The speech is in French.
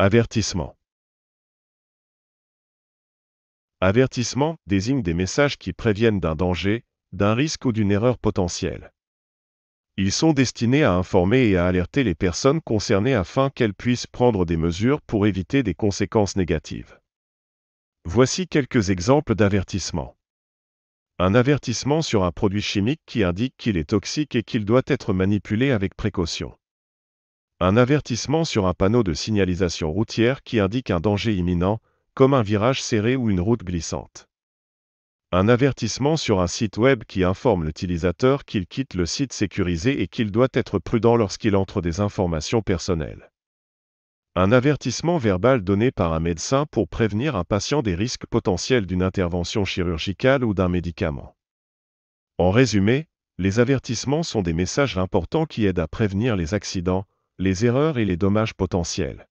Avertissement. Avertissement désigne des messages qui préviennent d'un danger, d'un risque ou d'une erreur potentielle. Ils sont destinés à informer et à alerter les personnes concernées afin qu'elles puissent prendre des mesures pour éviter des conséquences négatives. Voici quelques exemples d'avertissements. Un avertissement sur un produit chimique qui indique qu'il est toxique et qu'il doit être manipulé avec précaution. Un avertissement sur un panneau de signalisation routière qui indique un danger imminent, comme un virage serré ou une route glissante. Un avertissement sur un site web qui informe l'utilisateur qu'il quitte le site sécurisé et qu'il doit être prudent lorsqu'il entre des informations personnelles. Un avertissement verbal donné par un médecin pour prévenir un patient des risques potentiels d'une intervention chirurgicale ou d'un médicament. En résumé, les avertissements sont des messages importants qui aident à prévenir les accidents, les erreurs et les dommages potentiels.